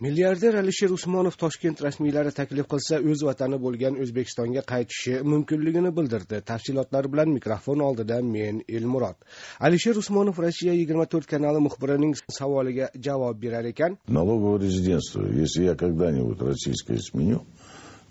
milliarder alisher usmonov toshkent rasmiylari taklif qilsa o'z vatani bo'lgan o'zbekistonga qaytishi mumkinligini bildirdi tafsilotlar bilan mikrofon oldida men elmurod alisher usmonov rossiya yigirma to'rt kanali muxbirining savoliga javob berar ekan налоговое резидентство если я когда нибудь российское сменю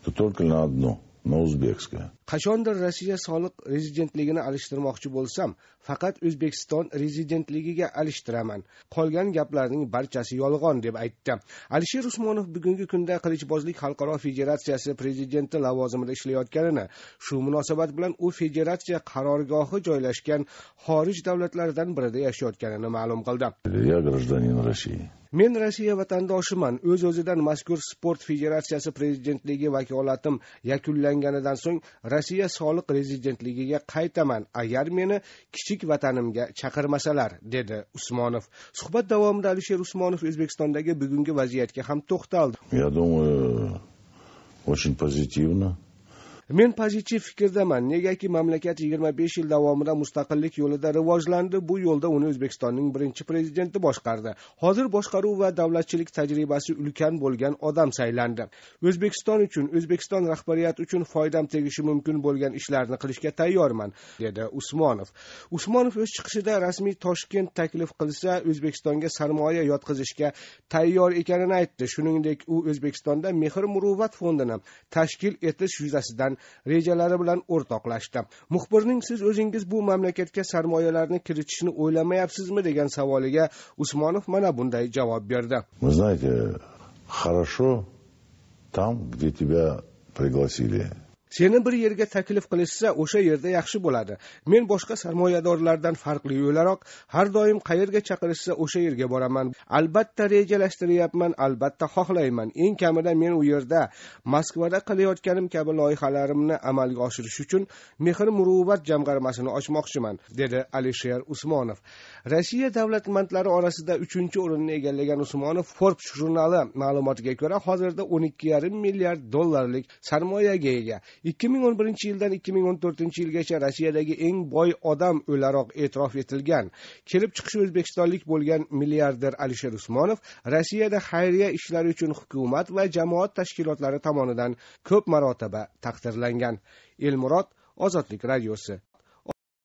то только на одно на узбекское qachondir rossiya soliq rezidentligini alishtirmoqchi bo'lsam faqat o'zbekiston rezidentligiga alishtiraman qolgan gaplarning barchasi yolg'on deb aytdi alisher usmonov bugungi kunda qilichbozlik xalqaro federatsiyasi prezidenti lavozimida ishlayotganini shu munosabat bilan u federatsiya qarorgohi joylashgan xorij davlatlaridan birida yashayotganini ma'lum qildi я гражданин россии men rossiya vatandoshiman o'z Öz o'zidan mazkur sport federatsiyasi prezidentligi vakolatim yakunlanganidan so'ng rossiya soliq rezidentligiga qaytaman agar meni kichik vatanimga chaqirmasalar dedi usmonov suhbat davomida alisher usmonov o'zbekistondagi bugungi vaziyatga ham to'xtaldi я думаю очень позитивно men pozitiv fikrdaman negaki mamlakat yigirma besh yil davomida mustaqillik yo'lida rivojlandi bu yo'lda uni o'zbekistonning birinchi prezidenti boshqardi hozir boshqaruv va davlatchilik tajribasi ulkan bo'lgan odam saylandi o'zbekiston uchun o'zbekiston rahbariyati uchun foydam tegishi mumkin bo'lgan ishlarni qilishga tayyorman dedi usmonov usmonov o'z chiqishida rasmiy toshkent taklif qilsa o'zbekistonga sarmoya yotqizishga tayyor ekanini aytdi shuningdek u o'zbekistonda mehr muruvvat fondini tashkil etish yuzasidan rejalari bilan o'rtoqlashdi muxbirning siz o'zingiz bu mamlakatga sarmoyalarni kiritishni o'ylamayapsizmi degan savoliga usmonov mana bunday javob berdi вы знаете хорошо там где тебя пригласили seni bir yerga taklif qilishsa o'sha yerda yaxshi bo'ladi men boshqa sarmoyadorlardan farqli o'laroq har doim qayerga chaqirishsa o'sha yerga boraman albatta rejalashtiryapman albatta xohlayman eng kamida men u yerda moskvada qilayotganim kabi loyihalarimni amalga oshirish uchun mehr muruvvat jamg'armasini ochmoqchiman dedi alisher usmonov rossiya davlatmandlari orasida uchinchi o'rinni egallagan usmonov forbes jurnali ma'lumotiga ko'ra hozirda o'n ikki yarim milliard dollarlik sarmoyaga ega ikki ming o'n birinchi yildan ikki ming o'n to'rtinchi yilgacha rossiyadagi eng boy odam o'laroq e'tirof etilgan kelib chiqishi o'zbekistonlik bo'lgan milliarder alisher usmonov rossiyada xayriya ishlari uchun hukumat va jamoat tashkilotlari tomonidan ko'p marotaba taqdirlangan elmurod ozodlik radiosi